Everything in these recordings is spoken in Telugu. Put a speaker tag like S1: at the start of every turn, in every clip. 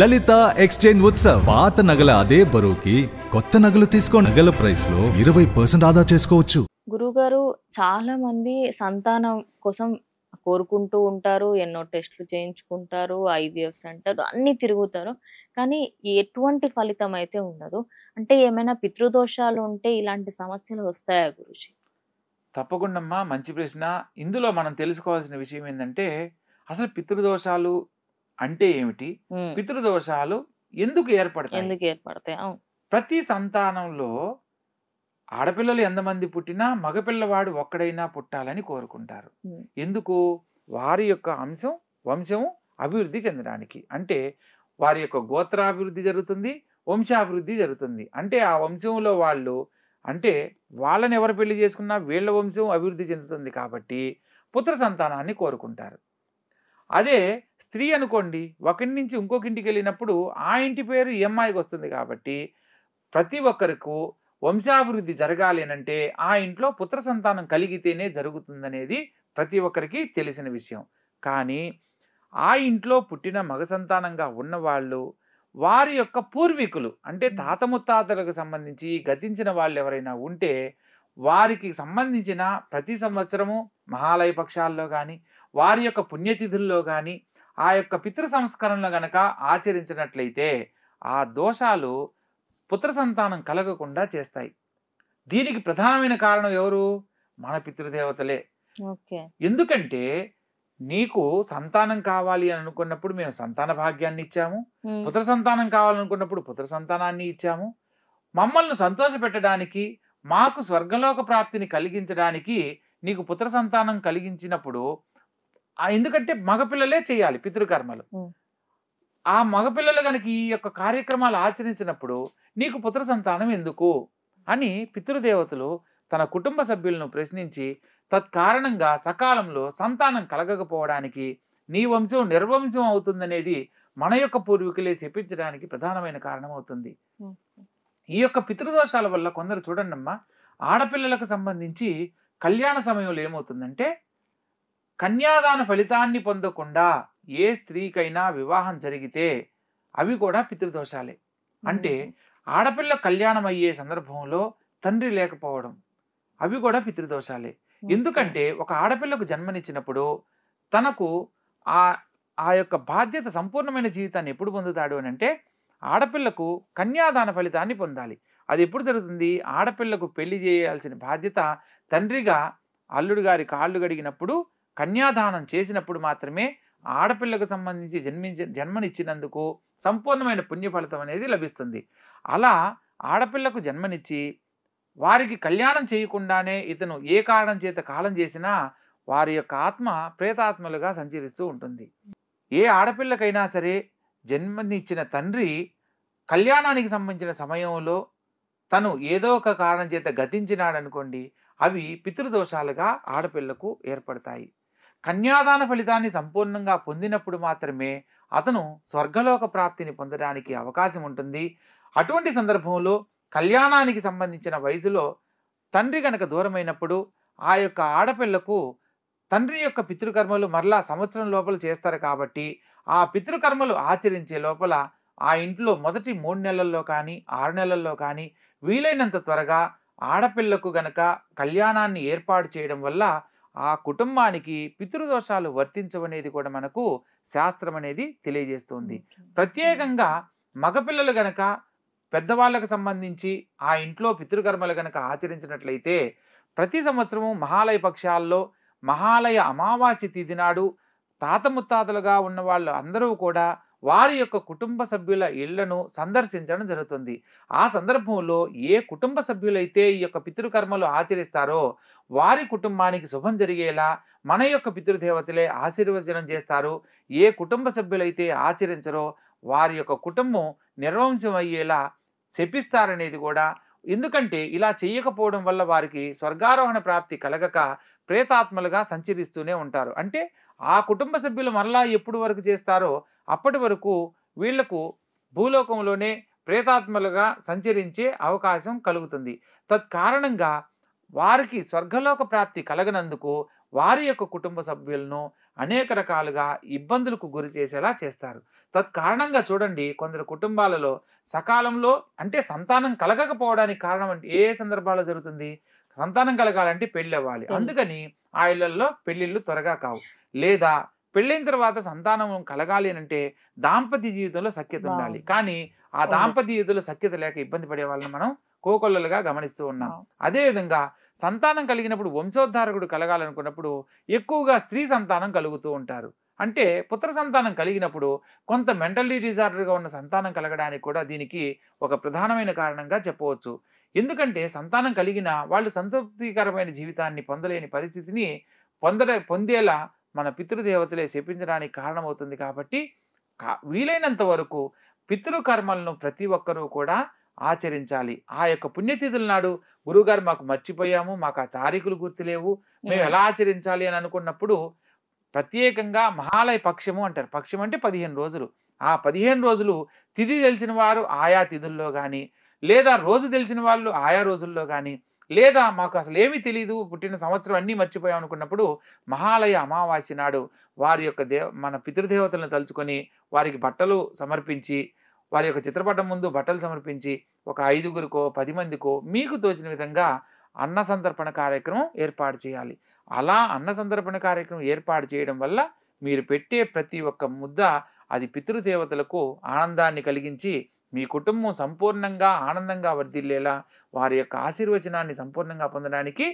S1: లలిత ఎక్స్చేంజ్ ఉత్సవ్ పాత నగల అదే బరువుకి కొత్త నగలు తీసుకో నగల ప్రైస్ లో ఇరవై పర్సెంట్ ఆదా చేసుకోవచ్చు గురుగారు చాలా మంది సంతానం కోసం కోరుకుంటూ ఉంటారు ఎన్నో టెస్ట్లు చేయించుకుంటారు ఐవిఎఫ్ సెంటర్ అన్ని తిరుగుతారు కానీ ఎటువంటి ఫలితం అయితే ఉండదు అంటే ఏమైనా పితృదోషాలు ఉంటే ఇలాంటి సమస్యలు వస్తాయా గురుజీ తప్పకుండా మంచి ప్రశ్న ఇందులో మనం తెలుసుకోవాల్సిన విషయం ఏంటంటే అసలు పితృదోషాలు అంటే ఏమిటి పితృదోషాలు ఎందుకు ఏర్పడతాయి ఎందుకు ఏర్పడతాయి ప్రతి సంతానంలో ఆడపిల్లలు ఎంతమంది పుట్టినా మగపిల్లవాడు ఒక్కడైనా పుట్టాలని కోరుకుంటారు ఎందుకు వారి యొక్క అంశం వంశం అభివృద్ధి చెందడానికి అంటే వారి యొక్క గోత్రాభివృద్ధి జరుగుతుంది వంశాభివృద్ధి జరుగుతుంది అంటే ఆ వంశంలో వాళ్ళు అంటే వాళ్ళని ఎవరు పెళ్లి చేసుకున్నా వీళ్ళ వంశం అభివృద్ధి చెందుతుంది కాబట్టి పుత్ర సంతానాన్ని కోరుకుంటారు అదే స్త్రీ అనుకోండి ఒకరి నుంచి ఇంకొకటికి వెళ్ళినప్పుడు ఆ ఇంటి పేరు ఈ అమ్మాయికి వస్తుంది కాబట్టి ప్రతి ఒక్కరికి వంశాభివృద్ధి జరగాలి అంటే ఆ ఇంట్లో పుత్ర సంతానం కలిగితేనే జరుగుతుందనేది ప్రతి ఒక్కరికి తెలిసిన విషయం కానీ ఆ ఇంట్లో పుట్టిన మగ సంతానంగా ఉన్నవాళ్ళు వారి యొక్క పూర్వీకులు అంటే తాత ముత్తాతలకు సంబంధించి గతించిన వాళ్ళు ఎవరైనా ఉంటే వారికి సంబంధించిన ప్రతి సంవత్సరము మహాలయ పక్షాల్లో కానీ వారి యొక్క పుణ్యతిథుల్లో కానీ ఆ యొక్క పితృ సంస్కరణలు గనక ఆచరించినట్లయితే ఆ దోషాలు పుత్ర సంతానం కలగకుండా చేస్తాయి దీనికి ప్రధానమైన కారణం ఎవరు మన పితృదేవతలే ఎందుకంటే నీకు సంతానం కావాలి అని అనుకున్నప్పుడు మేము సంతాన భాగ్యాన్ని ఇచ్చాము పుత్ర సంతానం కావాలనుకున్నప్పుడు పుత్ర సంతానాన్ని ఇచ్చాము మమ్మల్ని సంతోష పెట్టడానికి మాకు స్వర్గలోక ప్రాప్తిని కలిగించడానికి నీకు పుత్ర సంతానం కలిగించినప్పుడు ఎందుకంటే మగపిల్లలే చేయాలి పితృకర్మలు ఆ మగపిల్లలు కనుక ఈ యొక్క కార్యక్రమాలు ఆచరించినప్పుడు నీకు పుత్ర సంతానం ఎందుకు అని పితృదేవతలు తన కుటుంబ సభ్యులను ప్రశ్నించి తత్కారణంగా సకాలంలో సంతానం కలగకపోవడానికి నీ వంశం నిర్వంశం అవుతుందనేది మన యొక్క పూర్వీకులే చెప్పించడానికి ప్రధానమైన కారణం అవుతుంది ఈ యొక్క పితృదోషాల వల్ల కొందరు చూడండి అమ్మా ఆడపిల్లలకు సంబంధించి కళ్యాణ సమయంలో ఏమవుతుందంటే కన్యాదాన ఫలితాన్ని పొందకుండా ఏ స్త్రీకైనా వివాహం జరిగితే అవి కూడా పితృదోషాలే అంటే ఆడపిల్ల కళ్యాణం అయ్యే సందర్భంలో తండ్రి లేకపోవడం అవి కూడా పితృదోషాలే ఎందుకంటే ఒక ఆడపిల్లకు జన్మనిచ్చినప్పుడు తనకు ఆ ఆ యొక్క బాధ్యత సంపూర్ణమైన జీవితాన్ని ఎప్పుడు పొందుతాడు అని అంటే ఆడపిల్లకు కన్యాదాన ఫలితాన్ని పొందాలి అది ఎప్పుడు జరుగుతుంది ఆడపిల్లకు పెళ్లి చేయాల్సిన బాధ్యత తండ్రిగా అల్లుడు గారి కాళ్ళు గడిగినప్పుడు కన్యాదానం చేసినప్పుడు మాత్రమే ఆడపిల్లకు సంబంధించి జన్మించి జన్మనిచ్చినందుకు సంపూర్ణమైన పుణ్యఫలితం అనేది లభిస్తుంది అలా ఆడపిల్లకు జన్మనిచ్చి వారికి కళ్యాణం చేయకుండానే ఇతను ఏ కారణం చేత కాలం చేసినా వారి యొక్క ఆత్మ ప్రేతాత్మలుగా సంచరిస్తూ ఉంటుంది ఏ ఆడపిల్లకైనా సరే జన్మనిచ్చిన తండ్రి కళ్యాణానికి సంబంధించిన సమయంలో తను ఏదో ఒక కారణం చేత గతించినాడనుకోండి అవి పితృదోషాలుగా ఆడపిల్లకు ఏర్పడతాయి కన్యాదాన ఫలితాన్ని సంపూర్ణంగా పొందినప్పుడు మాత్రమే అతను స్వర్గలోక ప్రాప్తిని పొందడానికి అవకాశం ఉంటుంది అటువంటి సందర్భంలో కళ్యాణానికి సంబంధించిన వయసులో తండ్రి గనక దూరమైనప్పుడు ఆ యొక్క ఆడపిల్లకు తండ్రి యొక్క పితృకర్మలు మరలా సంవత్సరం లోపల చేస్తారు కాబట్టి ఆ పితృకర్మలు ఆచరించే లోపల ఆ ఇంట్లో మొదటి మూడు నెలల్లో కానీ ఆరు నెలల్లో కానీ వీలైనంత త్వరగా ఆడపిల్లకు గనక కళ్యాణాన్ని ఏర్పాటు చేయడం వల్ల ఆ కుటుంబానికి పితృదోషాలు వర్తించవనేది కూడా మనకు శాస్త్రం అనేది తెలియజేస్తుంది ప్రత్యేకంగా మగపిల్లలు గనక పెద్దవాళ్ళకు సంబంధించి ఆ ఇంట్లో పితృకర్మలు గనక ఆచరించినట్లయితే ప్రతి సంవత్సరము మహాలయ పక్షాల్లో మహాలయ అమావాస్య తిథి నాడు తాత ముత్తాతలుగా ఉన్న వాళ్ళు అందరూ కూడా వారి యొక్క కుటుంబ సభ్యుల ఇళ్లను సందర్శించడం జరుగుతుంది ఆ సందర్భంలో ఏ కుటుంబ సభ్యులైతే ఈ యొక్క పితృకర్మలు ఆచరిస్తారో వారి కుటుంబానికి శుభం జరిగేలా మన యొక్క పితృదేవతలే ఆశీర్వచనం చేస్తారు ఏ కుటుంబ సభ్యులైతే ఆచరించరో వారి యొక్క కుటుంబం నిర్వంశమయ్యేలా శపిస్తారనేది కూడా ఎందుకంటే ఇలా చేయకపోవడం వల్ల వారికి స్వర్గారోహణ ప్రాప్తి కలగక ప్రేతాత్మలుగా సంచరిస్తూనే ఉంటారు అంటే ఆ కుటుంబ సభ్యులు మరలా ఎప్పుడు వరకు చేస్తారో అప్పటి వరకు వీళ్లకు భూలోకంలోనే ప్రేతాత్మలుగా సంచరించే అవకాశం కలుగుతుంది తత్కారణంగా వారికి స్వర్గలోక ప్రాప్తి కలగనందుకు వారి యొక్క కుటుంబ సభ్యులను అనేక రకాలుగా ఇబ్బందులకు గురి చేసేలా చేస్తారు తత్కారణంగా చూడండి కొందరు కుటుంబాలలో సకాలంలో అంటే సంతానం కలగకపోవడానికి కారణం అంటే ఏ సందర్భాల్లో జరుగుతుంది సంతానం కలగాలంటే పెళ్ళి అవ్వాలి అందుకని ఆ ఇళ్లలో పెళ్ళిళ్ళు త్వరగా కావు లేదా పెళ్ళైన తర్వాత సంతానం కలగాలి అని అంటే దాంపత్య జీవితంలో సఖ్యత ఉండాలి కానీ ఆ దాంపత్య జీవితంలో సఖ్యత లేక ఇబ్బంది పడే వాళ్ళని మనం కోకొల్లలుగా గమనిస్తూ ఉన్నాం అదేవిధంగా సంతానం కలిగినప్పుడు వంశోద్ధారకుడు కలగాలనుకున్నప్పుడు ఎక్కువగా స్త్రీ సంతానం కలుగుతూ ఉంటారు అంటే పుత్ర సంతానం కలిగినప్పుడు కొంత మెంటల్లీ డిజార్డర్గా ఉన్న సంతానం కలగడానికి కూడా దీనికి ఒక ప్రధానమైన కారణంగా చెప్పవచ్చు ఎందుకంటే సంతానం కలిగిన వాళ్ళు సంతృప్తికరమైన జీవితాన్ని పొందలేని పరిస్థితిని పొందడ పొందేలా మన పితృదేవతలే శపించడానికి కారణమవుతుంది కాబట్టి వీలైనంత వరకు పితృకర్మలను ప్రతి ఒక్కరూ కూడా ఆచరించాలి ఆ యొక్క పుణ్యతిథుల నాడు గురువుగారు మాకు మర్చిపోయాము మాకు ఆ తారీఖులు గుర్తులేవు మేము ఎలా ఆచరించాలి అని అనుకున్నప్పుడు ప్రత్యేకంగా మహాలయ పక్షము అంటారు పక్షం అంటే పదిహేను రోజులు ఆ పదిహేను రోజులు తిథి తెలిసిన వారు ఆయా తిథుల్లో కానీ లేదా రోజు తెలిసిన వాళ్ళు ఆయా రోజుల్లో కానీ లేదా మాకు అసలు ఏమీ తెలియదు పుట్టిన సంవత్సరం అన్నీ మర్చిపోయాం అనుకున్నప్పుడు మహాలయ అమావాస్య నాడు వారి యొక్క దేవ మన పితృదేవతలను తలుచుకొని వారికి బట్టలు సమర్పించి వారి యొక్క చిత్రపటం ముందు బట్టలు సమర్పించి ఒక ఐదుగురికో పది మందికో మీకు తోచిన విధంగా అన్న సంతర్పణ కార్యక్రమం ఏర్పాటు చేయాలి అలా అన్న సంతర్పణ కార్యక్రమం ఏర్పాటు చేయడం వల్ల మీరు పెట్టే ప్రతి ఒక్క ముద్ద అది పితృదేవతలకు ఆనందాన్ని కలిగించి మీ కుటుంబం సంపూర్ణంగా ఆనందంగా వర్ధిల్లేలా వారి యొక్క ఆశీర్వచనాన్ని సంపూర్ణంగా పొందడానికి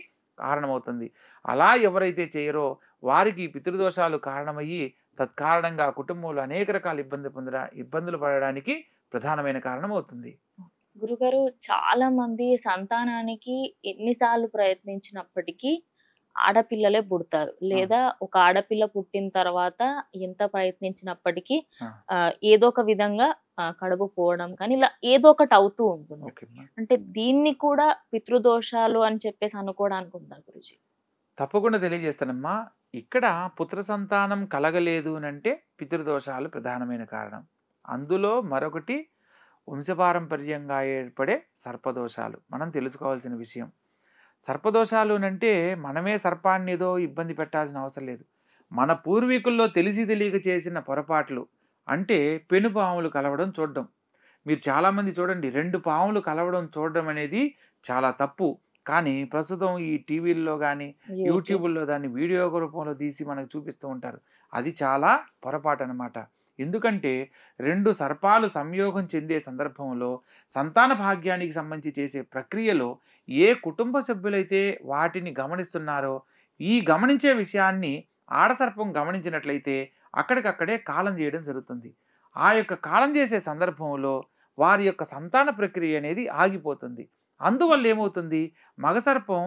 S1: కారణమవుతుంది అలా ఎవరైతే చేయరో వారికి పితృదోషాలు కారణమయ్యి తత్కారణంగా కుటుంబంలో అనేక రకాల ఇబ్బంది పొందడా ఇబ్బందులు పడడానికి ప్రధానమైన కారణం అవుతుంది గురుగారు చాలా మంది సంతానానికి ఎన్నిసార్లు ప్రయత్నించినప్పటికీ ఆడపిల్లలే పుడతారు లేదా ఒక ఆడపిల్ల పుట్టిన తర్వాత ఎంత ప్రయత్నించినప్పటికీ ఏదో ఒక విధంగా కడుపు పోవడం కానీ ఇలా ఏదో ఒకటి అవుతూ ఉంటుంది అంటే దీన్ని కూడా పితృదోషాలు అని చెప్పేసి అనుకోవడానికి ఉందా గురుజీ తప్పకుండా తెలియజేస్తానమ్మా ఇక్కడ పుత్ర సంతానం కలగలేదు అని అంటే పితృదోషాలు ప్రధానమైన కారణం అందులో మరొకటి వంశపారంపర్యంగా ఏర్పడే సర్పదోషాలు మనం తెలుసుకోవాల్సిన విషయం సర్పదోషాలు అంటే మనమే సర్పాన్ని ఏదో ఇబ్బంది పెట్టాల్సిన అవసరం లేదు మన పూర్వీకుల్లో తెలిసి తెలియక చేసిన పొరపాట్లు అంటే పెను పాములు కలవడం చూడడం మీరు చాలామంది చూడండి రెండు పాములు కలవడం చూడడం అనేది చాలా తప్పు కానీ ప్రస్తుతం ఈ టీవీల్లో కానీ యూట్యూబ్లో దాన్ని వీడియో రూపంలో తీసి మనకు చూపిస్తూ ఉంటారు అది చాలా పొరపాటు అనమాట ఎందుకంటే రెండు సర్పాలు సంయోగం చెందే సందర్భంలో సంతాన భాగ్యానికి సంబంధించి చేసే ప్రక్రియలో ఏ కుటుంబ సభ్యులైతే వాటిని గమనిస్తున్నారో ఈ గమనించే విషయాన్ని ఆడసర్పం గమనించినట్లయితే అక్కడికక్కడే కాలం చేయడం జరుగుతుంది ఆ యొక్క కాలం చేసే సందర్భంలో వారి యొక్క సంతాన ప్రక్రియ అనేది ఆగిపోతుంది అందువల్ల ఏమవుతుంది మగసర్పం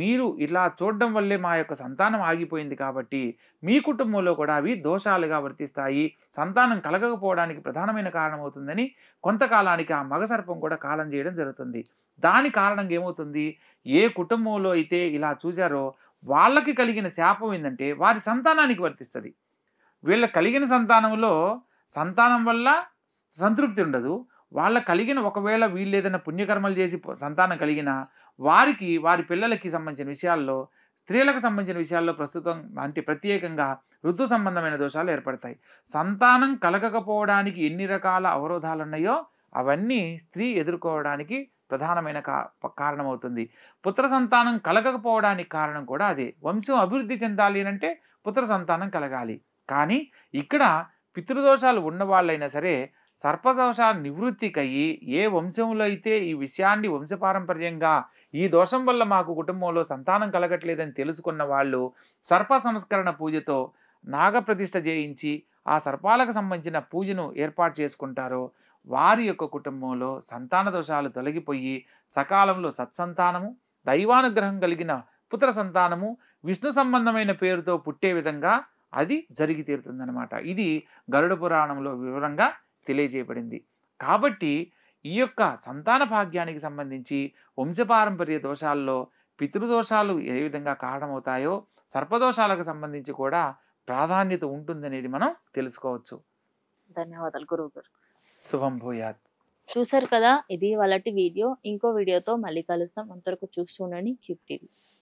S1: మీరు ఇలా చూడడం వల్లే మా యొక్క సంతానం ఆగిపోయింది కాబట్టి మీ కుటుంబంలో కూడా అవి దోషాలుగా వర్తిస్తాయి సంతానం కలగకపోవడానికి ప్రధానమైన కారణం అవుతుందని కొంతకాలానికి ఆ మగ సర్పం కూడా కాలం చేయడం జరుగుతుంది దాని కారణంగా ఏమవుతుంది ఏ కుటుంబంలో అయితే ఇలా చూశారో వాళ్ళకి కలిగిన శాపం ఏంటంటే వారి సంతానానికి వర్తిస్తుంది వీళ్ళ కలిగిన సంతానంలో సంతానం వల్ల సంతృప్తి ఉండదు వాళ్ళ కలిగిన ఒకవేళ వీళ్ళు ఏదైనా పుణ్యకర్మలు చేసి సంతానం కలిగిన వారికి వారి పిల్లలకి సంబంధించిన విషయాల్లో స్త్రీలకు సంబంధించిన విషయాల్లో ప్రస్తుతం అంటే ప్రత్యేకంగా ఋతు సంబంధమైన దోషాలు ఏర్పడతాయి సంతానం కలగకపోవడానికి ఎన్ని రకాల అవరోధాలు ఉన్నాయో అవన్నీ స్త్రీ ఎదుర్కోవడానికి ప్రధానమైన కా కారణమవుతుంది పుత్ర సంతానం కలగకపోవడానికి కారణం కూడా అదే వంశం అభివృద్ధి చెందాలి అంటే పుత్ర సంతానం కలగాలి కానీ ఇక్కడ పితృదోషాలు ఉన్నవాళ్ళైనా సరే సర్పదోషాల నివృత్తికయ్యి ఏ వంశంలో అయితే ఈ విషయాన్ని వంశపారంపర్యంగా ఈ దోషం వల్ల మాకు కుటుంబంలో సంతానం కలగట్లేదని తెలుసుకున్న వాళ్ళు సర్ప సంస్కరణ పూజతో నాగప్రతిష్ఠ చేయించి ఆ సర్పాలకు సంబంధించిన పూజను ఏర్పాటు చేసుకుంటారో వారి యొక్క కుటుంబంలో సంతాన దోషాలు తొలగిపోయి సకాలంలో సత్సంతానము దైవానుగ్రహం కలిగిన పుత్ర సంతానము విష్ణు సంబంధమైన పేరుతో పుట్టే విధంగా అది జరిగి తీరుతుందనమాట ఇది గరుడ పురాణంలో వివరంగా తెలియజేయబడింది కాబట్టి ఈ యొక్క సంతాన భాగ్యానికి సంబంధించి వంశపారంపర్య దోషాల్లో పితృదోషాలు ఏ విధంగా కారణమవుతాయో సర్పదోషాలకు సంబంధించి కూడా ప్రాధాన్యత ఉంటుందనేది మనం తెలుసుకోవచ్చు ధన్యవాదాలు గురువు గారు శుభం భూయాత్ చూసారు కదా ఇది వాళ్ళటి వీడియో ఇంకో వీడియోతో మళ్ళీ కలుస్తాం అంతవరకు చూస్తుండండి క్యూబ్ టీవీ